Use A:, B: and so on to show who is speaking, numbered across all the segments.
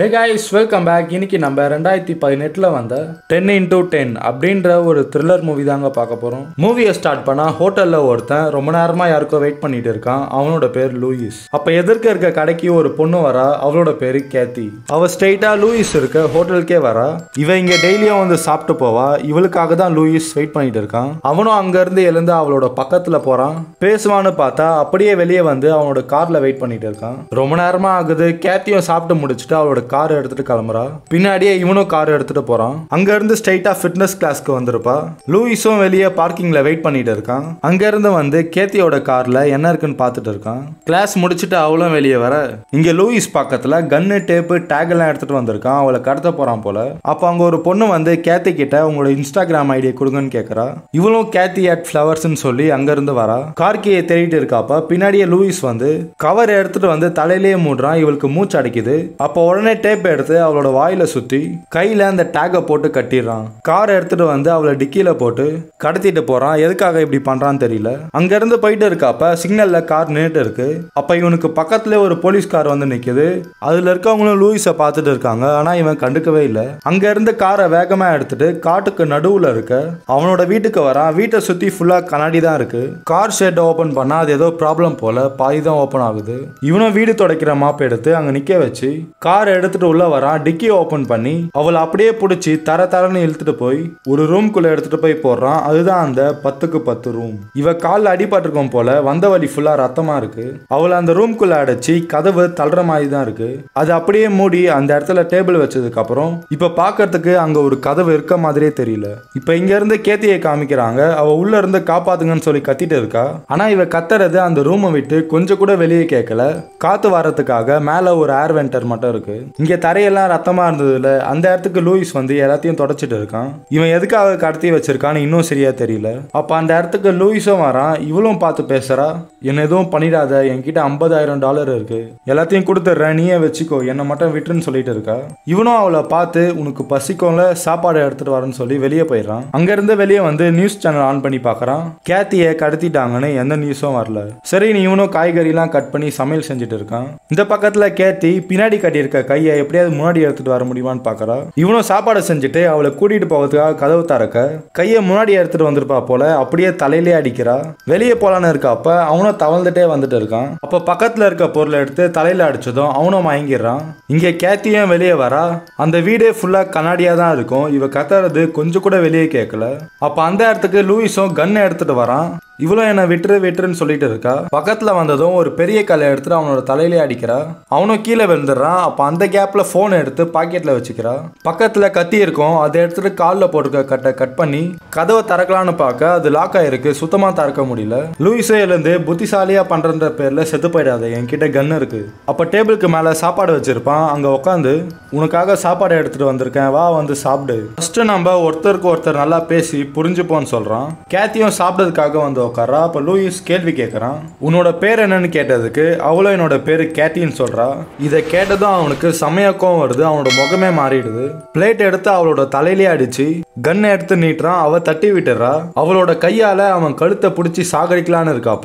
A: hey guys welcome back இன்னைக்கு நம்ம ரெண்டாயிரத்தி பதினெட்டில் வந்த டென் இன்டூ டென் அப்படின்ற ஒரு த்ரில்லர் மூவி தாங்க பார்க்க போகிறோம் மூவியை ஸ்டார்ட் பண்ணால் ஹோட்டலில் ஒருத்தன் ரொம்ப நேரமாக யாருக்கோ வெயிட் பண்ணிட்டு இருக்கான் அவனோட பேர் லூயிஸ் அப்போ எதிர்க்க இருக்க கடைக்கு ஒரு பொண்ணு வரா அவளோட பேர் கேத்தி அவள் ஸ்ட்ரெயிட்டாக லூயிஸ் இருக்க ஹோட்டலுக்கே வரா இவன் இங்கே டெய்லியும் வந்து சாப்பிட்டு போவா இவளுக்காக தான் லூயிஸ் வெயிட் பண்ணிட்டு இருக்கான் அவனும் அங்கேருந்து எழுந்து அவளோட பக்கத்தில் போகிறான் பேசுவான்னு பார்த்தா அப்படியே வெளியே வந்து அவனோட காரில் வெயிட் பண்ணிட்டு இருக்கான் ரொம்ப நேரமாக ஆகுது கேத்தியும் சாப்பிட்டு முடிச்சுட்டு அவளோட கார் எடுத்துட்டு கிளம்புறா பின்னாடியே இவனும் கார் எடுத்துட்டு போறான் அங்க இருந்து ஸ்ட்ரைட்டா ஃபிட்னஸ் கிளாஸ்க்கு வந்திருப்பா லூயிஸும் வெளியே பார்க்கிங்ல வெயிட் பண்ணிட்டு இருக்கான் அங்க இருந்து வந்து கேத்தியோட கார்ல என்ன இருக்குன்னு பார்த்துட்டு இருக்கான் கிளாஸ் முடிச்சுட்டு அவளும் வெளியே வர இங்க லூயிஸ் பக்கத்துல கன்னு டேப்பு டேக் எல்லாம் எடுத்துட்டு வந்திருக்கான் அவளை கடத்த போறான் போல அப்ப அங்க ஒரு பொண்ணு வந்து கேத்தி கிட்ட உங்களோட இன்ஸ்டாகிராம் ஐடியை கொடுங்கன்னு கேக்குறா இவளும் கேத்தி அட் ஃபிளவர்ஸ்ன்னு சொல்லி அங்க இருந்து வரா கார்கியை தேடிட்டு இருக்காப்ப பின்னாடியே லூயிஸ் வந்து கவர் எடுத்துட்டு வந்து தலையிலேயே மூடுறான் இவளுக்கு மூச்சு அடைக்குது அப்போ உடனே டேப் எடுத்து அவளோட வாயில சுத்தி கையில அந்த டேக்கை போட்டு கட்டிடுறான் காரை எடுத்துட்டு வந்து அவளை டிக்கியில போட்டு கடத்திட்டு போறான் எதுக்காக இப்படி பண்றான்னு தெரியல அங்க இருந்து போயிட்டு இருக்காப்ப சிக்னல்ல கார் நின்றுட்டு இருக்கு அப்ப இவனுக்கு பக்கத்துல ஒரு போலீஸ் கார் வந்து நிக்குது அதுல இருக்கவங்களும் லூயிஸ பாத்துட்டு இருக்காங்க ஆனா இவன் கண்டுக்கவே இல்லை அங்க இருந்து காரை வேகமா எடுத்துட்டு காட்டுக்கு நடுவுல இருக்க அவனோட வீட்டுக்கு வரான் வீட்டை சுத்தி ஃபுல்லா கண்ணாடி தான் இருக்கு கார் ஷெட் ஓபன் பண்ணா அது ஏதோ ப்ராப்ளம் போல பாதி தான் ஓபன் ஆகுது இவனும் வீடு துடைக்கிற மாப்பை எடுத்து அங்க நிக்க வச்சு கார் எடுத்துட்டு உள்ள வரான் டிக்கி ஓபன் பண்ணி அவளை அப்படியே பிடிச்சி தர தரன்னு இழுத்துட்டு போய் ஒரு குள்ள எடுத்துட்டு போய் போடுறான் அதுதான் அந்த பத்துக்கு பத்து ரூம் இவ காலில் அடிபட்டிருக்கும் போல வந்த வழி ஃபுல்லா ரத்தமா இருக்கு அவளை அந்த குள்ள அடைச்சி கதவு தள்ளுற மாதிரி தான் இருக்கு அது அப்படியே மூடி அந்த இடத்துல டேபிள் வச்சதுக்கு அப்புறம் இப்ப பாக்குறதுக்கு அங்க ஒரு கதவு இருக்க மாதிரியே தெரியல இப்ப இங்க இருந்து கேத்தியை காமிக்கிறாங்க அவ உள்ள இருந்து காப்பாத்துங்கன்னு சொல்லி கத்திட்டு இருக்கா ஆனா இவ கத்துறது அந்த ரூமை விட்டு கொஞ்சம் கூட வெளியே கேட்கல காத்து வரத்துக்காக மேல ஒரு ஏர் வெண்டர் மட்டும் இருக்கு இங்கே தரையெல்லாம் ரத்தமாக இருந்ததுல அந்த இடத்துக்கு லூயிஸ் வந்து எல்லாத்தையும் தொடச்சிட்டு இருக்கான் இவன் எதுக்காக கடத்தி வச்சிருக்கான்னு இன்னும் சரியா தெரியல அப்போ அந்த இடத்துக்கு லூயிஸும் வரான் இவளும் பார்த்து பேசுறா என்ன எதுவும் பண்ணிடாத என்கிட்ட ஐம்பதாயிரம் டாலர் இருக்கு எல்லாத்தையும் கொடுத்துட்றேன் நீயே வச்சுக்கோ என்னை மட்டும் விட்டுருன்னு சொல்லிட்டு இருக்கா இவனும் அவளை பார்த்து உனக்கு பசிக்கோல சாப்பாடு எடுத்துட்டு வரேன்னு சொல்லி வெளியே போயிடறான் இருந்து வெளியே வந்து நியூஸ் சேனல் ஆன் பண்ணி பார்க்குறான் கேத்தியை கடத்திட்டாங்கன்னு எந்த நியூஸும் வரல சரி நீ இவனும் காய்கறிலாம் கட் பண்ணி சமையல் செஞ்சுட்டு இருக்கான் இந்த பக்கத்தில் கேத்தி பின்னாடி கட்டியிருக்க கை கையை எப்படியாவது முன்னாடி எடுத்துட்டு வர முடியுமான்னு பாக்குறா இவனும் சாப்பாடு செஞ்சுட்டு அவளை கூட்டிட்டு போகிறதுக்காக கதவு திறக்க கையை முன்னாடி எடுத்துட்டு வந்திருப்பா போல அப்படியே தலையிலே அடிக்கிறா வெளியே போலான்னு இருக்கா அப்ப அவனும் தவழ்ந்துட்டே வந்துட்டு இருக்கான் அப்ப பக்கத்துல இருக்க பொருளை எடுத்து தலையில அடிச்சதும் அவனும் வாங்கிடுறான் இங்க கேத்தியும் வெளியே வரா அந்த வீடே ஃபுல்லா கண்ணாடியா தான் இருக்கும் இவ கத்துறது கொஞ்சம் கூட வெளியே கேட்கல அப்ப அந்த இடத்துக்கு லூயிஸும் கன் எடுத்துட்டு வரான் இவ்வளோ என்னை வெட்டுற வெட்டுறன்னு சொல்லிட்டு இருக்கா பக்கத்தில் வந்ததும் ஒரு பெரிய கலை எடுத்துட்டு அவனோட தலையிலே அடிக்கிறா அவனும் கீழே விழுந்துடுறான் அப்போ அந்த கேப்பில் ஃபோன் எடுத்து பாக்கெட்டில் வச்சுக்கிறா பக்கத்தில் கத்தி இருக்கும் அதை எடுத்துட்டு காலில் போட்டுக்க கட்டை கட் பண்ணி கதவை திறக்கலான்னு பார்க்க அது லாக் ஆயிருக்கு சுத்தமாக திறக்க முடியல லூயிஸே எழுந்து புத்திசாலியாக பண்ணுறன்ற பேரில் செத்து போயிடாது என்கிட்ட கன் இருக்கு அப்போ டேபிளுக்கு மேலே சாப்பாடு வச்சுருப்பான் அங்கே உட்காந்து உனக்காக சாப்பாடு எடுத்துகிட்டு வந்திருக்கேன் வா வந்து சாப்பிடு ஃபஸ்ட்டு நம்ம ஒருத்தருக்கு ஒருத்தர் நல்லா பேசி புரிஞ்சுப்போன்னு சொல்கிறான் கேத்தியும் சாப்பிட்டதுக்காக வந்து உட்காரா அப்போ லூயிஸ் கேள்வி கேட்குறான் உன்னோட பேர் என்னன்னு கேட்டதுக்கு அவளோ என்னோட பேர் கேட்டின்னு சொல்கிறா இதை கேட்டதும் அவனுக்கு சமயக்கம் வருது அவனோட முகமே மாறிடுது பிளேட் எடுத்து அவளோட தலையிலே அடிச்சு கன்னை எடுத்து நீட்டுறான் அவள் தட்டி விட்டுறா அவளோட கையால் அவன் கழுத்தை பிடிச்சி சாகடிக்கலான்னு இருக்காப்ப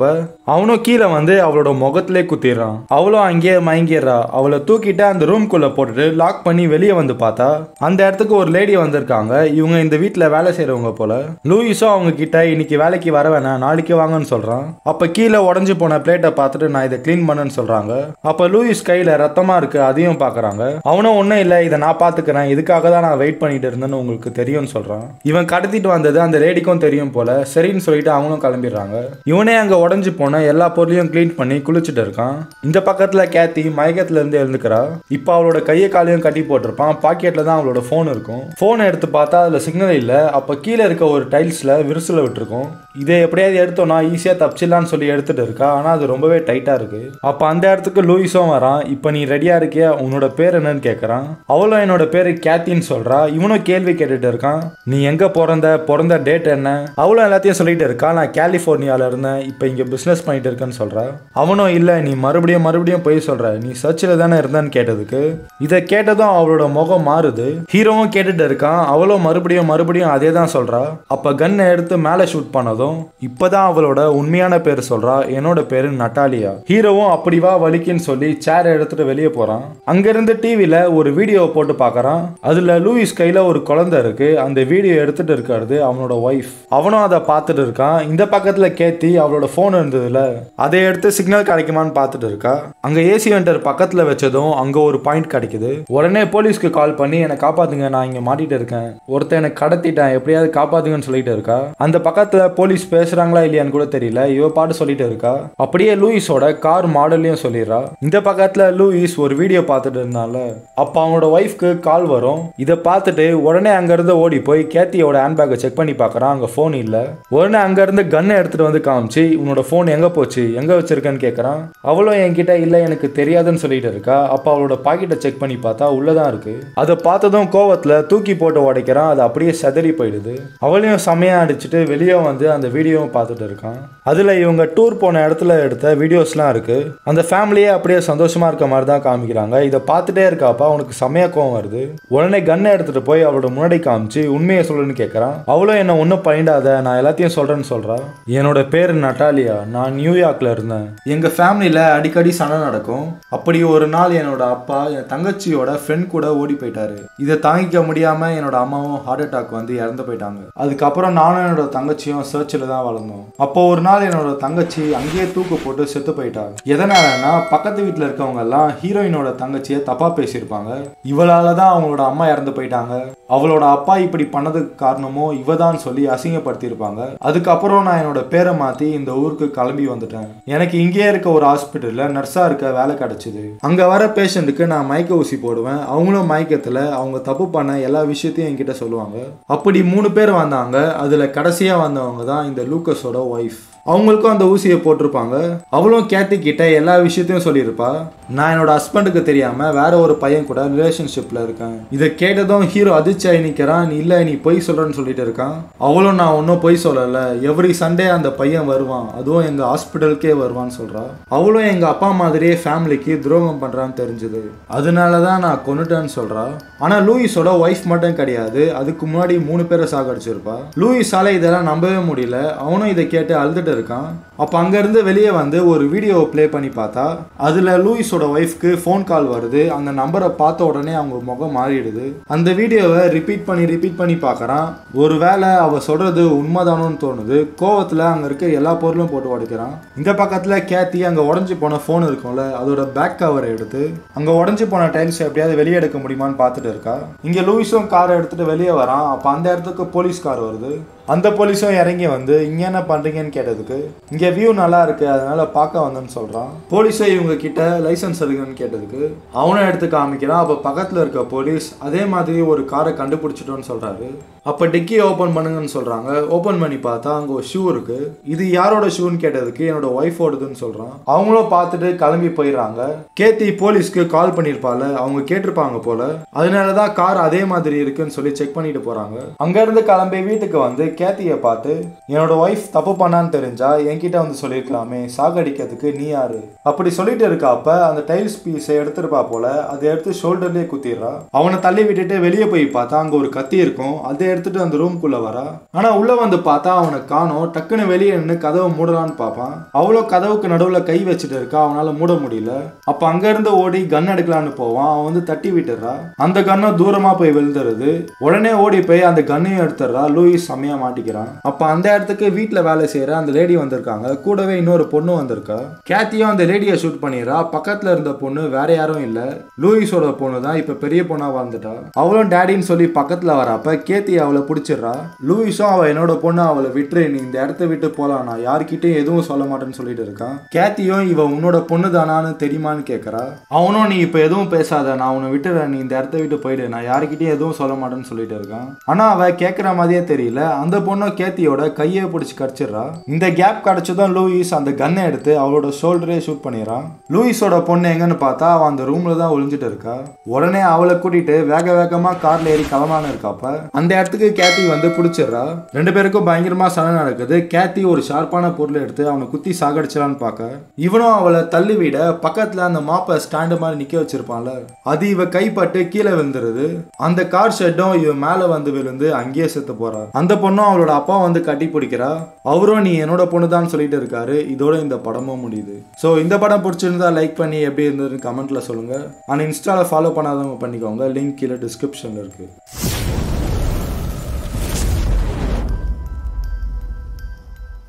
A: அவனும் கீழே வந்து அவளோட முகத்திலே குத்திடுறான் அவளும் அங்கேயே மயங்கிடுறா அவளை தூக்கிட்டு அந்த ரூம்குள்ளே போட்டுட்டு லாக் பண்ணி வெளியே வந்து பார்த்தா அந்த இடத்துக்கு ஒரு லேடி வந்திருக்காங்க இவங்க இந்த வீட்டில் வேலை செய்கிறவங்க போல லூயிஸும் அவங்க கிட்ட இன்னைக்கு வேலைக்கு வர வேணாம் நாளைக்கு வாங்கன்னு சொல்கிறான் அப்போ கீழே உடஞ்சி போன பிளேட்டை பார்த்துட்டு நான் இதை க்ளீன் பண்ணேன்னு சொல்கிறாங்க அப்போ லூயிஸ் கையில் ரத்தமாக இருக்குது அதையும் பார்க்குறாங்க அவனும் ஒன்றும் இல்லை இதை நான் பார்த்துக்கிறேன் இதுக்காக தான் நான் வெயிட் பண்ணிட்டு இருந்தேன்னு உங்களுக்கு தெரியும்னு சொல்கிறான் இவன் கடத்திட்டு வந்தது அந்த லேடிக்கும் தெரியும் போல சரின்னு சொல்லிட்டு அவங்களும் கிளம்பிடுறாங்க இவனே அங்கே உடஞ்சி போன எல்லா பொருளையும் கிளீன் பண்ணி குளிச்சுட்டு இருக்கான் இந்த பக்கத்தில் கேத்தி மயக்கத்துல இருந்து எழுந்துக்கிறா இப்போ அவளோட கையை காலையும் கட்டி போட்டிருப்பான் பாக்கெட்டில் தான் அவளோட ஃபோன் இருக்கும் ஃபோனை எடுத்து பார்த்தா அதில் சிக்னல் இல்ல அப்போ கீழே இருக்க ஒரு டைல்ஸில் விரிசல விட்டுருக்கும் இதை எப்படியாவது எடுத்தோம்னா ஈஸியாக தப்பிச்சிடலான்னு சொல்லி எடுத்துகிட்டு இருக்கா ஆனால் அது ரொம்பவே டைட்டாக இருக்குது அப்போ அந்த இடத்துக்கு லூயிஸும் வரான் இப்போ நீ ரெடியாக இருக்கியா உன்னோட பேர் என்னன்னு கேட்குறான் அவளும் என்னோட பேர் கேத்தின்னு சொல்கிறா இவனும் கேள்வி கேட்டுட்டு இருக்கான் நீ எங்கே பிறந்த பிறந்த டேட் என்ன அவளும் எல்லாத்தையும் சொல்லிட்டு இருக்கா நான் கலிஃபோர்னியாவில் இருந்தேன் இப்போ இங்கே பிஸ்னஸ் பண்ணிட்டு இருக்கேன்னு சொல்கிறா அவனும் இல்லை நீ மறுபடியும் மறுபடியும் போய் சொல்கிற நீ சர்ச்சில் தானே இருந்தேன்னு கேட்டதுக்கு இதை கேட்டதும் அவளோட முகம் மாறுது ஹீரோவும் கேட்டுட்டு இருக்கான் அவளும் மறுபடியும் மறுபடியும் அதே தான் சொல்கிறா அப்போ கன்னை எடுத்து மேலே ஷூட் பண்ணதும் சொன்னதும் இப்பதான் அவளோட உண்மையான பேர் சொல்றா என்னோட பேரு நட்டாலியா ஹீரோவும் அப்படி வா வலிக்குன்னு சொல்லி சேர் எடுத்துட்டு வெளியே போறான் அங்கிருந்து டிவியில ஒரு வீடியோ போட்டு பாக்குறான் அதுல லூயிஸ் கையில ஒரு குழந்தை இருக்கு அந்த வீடியோ எடுத்துட்டு இருக்காரு அவனோட ஒய்ஃப் அவனும் அதை பார்த்துட்டு இருக்கான் இந்த பக்கத்துல கேத்தி அவளோட போன் இருந்ததுல அதை எடுத்து சிக்னல் கிடைக்குமான்னு பார்த்துட்டு இருக்கா அங்க ஏசி வெண்டர் பக்கத்துல வச்சதும் அங்க ஒரு பாயிண்ட் கிடைக்குது உடனே போலீஸ்க்கு கால் பண்ணி என்னை காப்பாத்துங்க நான் இங்க மாட்டிட்டு இருக்கேன் ஒருத்தன் கடத்திட்டேன் எப்படியாவது காப்பாத்துங்கன்னு சொல்லிட்டு இருக்கா அந்த பக்கத்துல போலீஸ் போலீஸ் பேசுறாங்களா இல்லையான்னு கூட தெரியல இவ பாட்டு சொல்லிட்டு இருக்கா அப்படியே லூயிஸோட கார் மாடல்லையும் சொல்லிடுறா இந்த பக்கத்துல லூயிஸ் ஒரு வீடியோ பார்த்துட்டு இருந்தால அப்ப அவனோட ஒய்ஃப்க்கு கால் வரும் இதை பார்த்துட்டு உடனே அங்க இருந்து ஓடி போய் கேத்தியோட ஹேண்ட்பேக்கை செக் பண்ணி பாக்குறான் அங்க போன் இல்ல உடனே அங்க இருந்து கன்னை எடுத்துட்டு வந்து காமிச்சு உன்னோட ஃபோன் எங்க போச்சு எங்க வச்சிருக்கேன்னு கேக்குறான் அவளும் என்கிட்ட இல்லை எனக்கு தெரியாதுன்னு சொல்லிட்டு இருக்கா அப்ப அவளோட பாக்கெட்டை செக் பண்ணி பார்த்தா உள்ளதான் இருக்கு அதை பார்த்ததும் கோவத்துல தூக்கி போட்டு உடைக்கிறான் அது அப்படியே செதறி போயிடுது அவளையும் செமையா அடிச்சுட்டு வெளியே வந்து அந்த அந்த வீடியோவும் பார்த்துட்டு இருக்கான் அதில் இவங்க டூர் போன இடத்துல எடுத்த வீடியோஸ்லாம் இருக்குது அந்த ஃபேமிலியே அப்படியே சந்தோஷமாக இருக்க மாதிரி தான் காமிக்கிறாங்க இதை பார்த்துட்டே இருக்காப்பா உனக்கு செமையாக கோவம் வருது உடனே கன்னை எடுத்துகிட்டு போய் அவளோட முன்னாடி காமிச்சு உண்மையை சொல்லுன்னு கேட்குறான் அவளும் என்ன ஒன்றும் பண்ணிடாத நான் எல்லாத்தையும் சொல்கிறேன்னு சொல்கிறான் என்னோட பேர் நட்டாலியா நான் நியூயார்க்கில் இருந்தேன் எங்கள் ஃபேமிலியில் அடிக்கடி சண்டை நடக்கும் அப்படி ஒரு நாள் என்னோட அப்பா என் தங்கச்சியோட ஃப்ரெண்ட் கூட ஓடி போயிட்டாரு இதை தாங்கிக்க முடியாமல் என்னோட அம்மாவும் ஹார்ட் அட்டாக் வந்து இறந்து போயிட்டாங்க அதுக்கப்புறம் நானும் என்னோட தங்கச்சியும் சர்ச் குறைச்சல தான் வளர்ந்தோம் அப்போ ஒரு நாள் என்னோட தங்கச்சி அங்கேயே தூக்கு போட்டு செத்து போயிட்டா எதனாலன்னா பக்கத்து வீட்டுல இருக்கவங்க எல்லாம் ஹீரோயினோட தங்கச்சியை தப்பா பேசியிருப்பாங்க இவளால தான் அவங்களோட அம்மா இறந்து போயிட்டாங்க அவளோட அப்பா இப்படி பண்ணதுக்கு காரணமோ இவதான் தான் சொல்லி அசிங்கப்படுத்தியிருப்பாங்க அதுக்கப்புறம் நான் என்னோட பேரை மாற்றி இந்த ஊருக்கு கிளம்பி வந்துட்டேன் எனக்கு இங்கே இருக்க ஒரு ஹாஸ்பிட்டலில் நர்ஸாக இருக்க வேலை கிடைச்சது அங்க வர பேஷண்ட்டுக்கு நான் மயக்க ஊசி போடுவேன் அவங்களும் மயக்கத்தில் அவங்க தப்பு பண்ண எல்லா விஷயத்தையும் என்கிட்ட சொல்லுவாங்க அப்படி மூணு பேர் வந்தாங்க அதில் கடைசியாக வந்தவங்க தான் இந்த லூக்கஸோட ஒய்ஃப் அவங்களுக்கும் அந்த ஊசியை போட்டிருப்பாங்க அவளும் கேத்தி கிட்ட எல்லா விஷயத்தையும் சொல்லியிருப்பா நான் என்னோட ஹஸ்பண்டுக்கு தெரியாம வேற ஒரு பையன் கூட ரிலேஷன்ஷிப்ல இருக்கேன் இதை கேட்டதும் ஹீரோ அதிர்ச்சியாகி நிற்கிறான் நீ இல்லை நீ பொய் சொல்றேன்னு சொல்லிட்டு இருக்கான் அவளும் நான் ஒன்றும் பொய் சொல்லலை எவ்ரி சண்டே அந்த பையன் வருவான் அதுவும் எங்க ஹாஸ்பிட்டலுக்கே வருவான்னு சொல்றா அவளும் எங்க அப்பா மாதிரியே ஃபேமிலிக்கு துரோகம் பண்றான்னு தெரிஞ்சது அதனால தான் நான் கொண்டுட்டேன்னு சொல்றா ஆனா லூயிஸோட ஒய்ஃப் மட்டும் கிடையாது அதுக்கு முன்னாடி மூணு பேரை சாகடிச்சிருப்பா லூயிஸால இதெல்லாம் நம்பவே முடியும் முடியல அவனும் இதை கேட்டு அழுதுட்டு இருக்கான் அப்போ அங்கேருந்து வெளியே வந்து ஒரு வீடியோவை ப்ளே பண்ணி பார்த்தா அதில் லூயிஸோட ஒய்ஃப்க்கு ஃபோன் கால் வருது அந்த நம்பரை பார்த்த உடனே அவங்க முகம் மாறிடுது அந்த வீடியோவை ரிப்பீட் பண்ணி ரிப்பீட் பண்ணி பார்க்குறான் ஒரு வேளை அவள் சொல்கிறது உண்மைதானோன்னு தோணுது கோவத்தில் அங்கே இருக்க எல்லா பொருளும் போட்டு உடைக்கிறான் இந்த பக்கத்தில் கேத்தி அங்கே உடஞ்சி போன ஃபோன் இருக்கும்ல அதோட பேக் கவரை எடுத்து அங்கே உடஞ்சி போன டைல்ஸ் எப்படியாவது வெளியே எடுக்க முடியுமான்னு பார்த்துட்டு இருக்கா இங்கே லூயிஸும் காரை எடுத்துகிட்டு வெளியே வரான் அப்போ அந்த இடத்துக்கு போலீஸ் கார் வருது அந்த போலீஸும் இறங்கி வந்து இங்கே என்ன பண்ணுறீங்கன்னு கேட்டதுக்கு இங்கே இங்கே வியூ நல்லா இருக்குது அதனால் பார்க்க வந்தேன்னு சொல்கிறான் போலீஸே இவங்க கிட்ட லைசன்ஸ் இருக்குன்னு கேட்டதுக்கு அவனை எடுத்து காமிக்கிறான் அப்போ பக்கத்தில் இருக்க போலீஸ் அதே மாதிரி ஒரு காரை கண்டுபிடிச்சிட்டோன்னு சொல்கிறாரு அப்போ டிக்கி ஓப்பன் பண்ணுங்கன்னு சொல்கிறாங்க ஓப்பன் பண்ணி பார்த்தா அங்கே ஒரு ஷூ இருக்குது இது யாரோட ஷூன்னு கேட்டதுக்கு என்னோட ஓடுதுன்னு சொல்கிறான் அவங்களும் பார்த்துட்டு கிளம்பி போயிடுறாங்க கேத்தி போலீஸ்க்கு கால் பண்ணியிருப்பால அவங்க கேட்டிருப்பாங்க போல அதனால தான் கார் அதே மாதிரி இருக்குன்னு சொல்லி செக் பண்ணிட்டு போகிறாங்க அங்கேருந்து கிளம்பி வீட்டுக்கு வந்து கேத்தியை பார்த்து என்னோட ஒய்ஃப் தப்பு பண்ணான்னு தெரிஞ்சா என்கிட்ட என்கிட்ட வந்து சொல்லியிருக்கலாமே சாகடிக்கிறதுக்கு நீ யாரு அப்படி சொல்லிட்டு இருக்க அப்ப அந்த டைல்ஸ் பீஸை எடுத்துருப்பா போல அதை எடுத்து ஷோல்டர்லயே குத்திடுறான் அவனை தள்ளி விட்டுட்டு வெளியே போய் பார்த்தா அங்க ஒரு கத்தி இருக்கும் அதை எடுத்துட்டு அந்த ரூம்குள்ள வரா ஆனா உள்ள வந்து பார்த்தா அவனை காணும் டக்குன்னு வெளியே நின்று கதவை மூடலான்னு பார்ப்பான் அவ்வளோ கதவுக்கு நடுவில் கை வச்சுட்டு இருக்கா அவனால மூட முடியல அப்ப அங்க இருந்து ஓடி கன் எடுக்கலான்னு போவான் அவன் வந்து தட்டி விட்டுறா அந்த கன்னை தூரமா போய் விழுந்துருது உடனே ஓடி போய் அந்த கன்னையும் எடுத்துடுறா லூயிஸ் செம்மையா மாட்டிக்கிறான் அப்ப அந்த இடத்துக்கு வீட்டுல வேலை செய்யற அந்த லேடி வந்திருக்காங்க வந்திருக்காங்க கூடவே இன்னொரு பொண்ணு வந்திருக்கா கேத்தியும் அந்த லேடியை ஷூட் பண்ணிடுறா பக்கத்தில் இருந்த பொண்ணு வேற யாரும் இல்லை லூயிஸோட பொண்ணு தான் இப்போ பெரிய பொண்ணாக வாழ்ந்துட்டா அவளும் டேடின்னு சொல்லி பக்கத்தில் வரப்ப கேத்தி அவளை பிடிச்சிடுறா லூயிஸும் அவள் என்னோட பொண்ணு அவளை விட்டுரு நீ இந்த இடத்த விட்டு போலாம் நான் யாருக்கிட்டையும் எதுவும் சொல்ல மாட்டேன்னு சொல்லிட்டு இருக்கான் கேத்தியும் இவ உன்னோட பொண்ணு தானான்னு தெரியுமான்னு கேக்குறா அவனும் நீ இப்ப எதுவும் பேசாத நான் உன்னை விட்டுறேன் நீ இந்த இடத்த விட்டு போயிடு நான் யாருக்கிட்டையும் எதுவும் சொல்ல மாட்டேன்னு சொல்லிட்டு இருக்கான் ஆனா அவள் கேட்குற மாதிரியே தெரியல அந்த பொண்ணும் கேத்தியோட கையை பிடிச்சி கடிச்சிடுறா இந்த கேப் கடைச்சு தான் லூயிஸ் அந்த கன்னை எடுத்து அவளோட ஷோல்டரே ஷூட் பண்ணிடுறான் லூயிஸோட பொண்ணு எங்கன்னு பார்த்தா அவன் அந்த ரூம்ல தான் ஒளிஞ்சிட்டு இருக்கா உடனே அவளை கூட்டிட்டு வேக வேகமா கார்ல ஏறி களமான இருக்காப்ப அந்த இடத்துக்கு கேத்தி வந்து பிடிச்சிடுறா ரெண்டு பேருக்கும் பயங்கரமா சண்டை நடக்குது கேத்தி ஒரு ஷார்ப்பான பொருளை எடுத்து அவனை குத்தி சாகடிச்சிடான்னு பார்க்க இவனும் அவளை தள்ளி விட பக்கத்துல அந்த மாப்பை ஸ்டாண்டு மாதிரி நிக்க வச்சிருப்பான்ல அது இவ கைப்பட்டு கீழே விழுந்துருது அந்த கார் ஷெட்டும் இவன் மேல வந்து விழுந்து அங்கேயே செத்து போறா அந்த பொண்ணும் அவளோட அப்பா வந்து கட்டி பிடிக்கிறா அவரும் நீ என்னோட பொண்ணு தான் சொல்லி சொல்லிட்டு இருக்காரு இதோட இந்த படமும் முடியுது ஸோ இந்த படம் பிடிச்சிருந்தா லைக் பண்ணி எப்படி இருந்ததுன்னு கமெண்ட்ல சொல்லுங்க ஆனால் இன்ஸ்டால ஃபாலோ பண்ணாதவங்க பண்ணிக்கோங்க லிங்க் கீழே டிஸ்கிரிப்ஷன்ல இருக்கு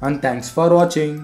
A: அண்ட் தேங்க்ஸ் ஃபார் வாட்சிங்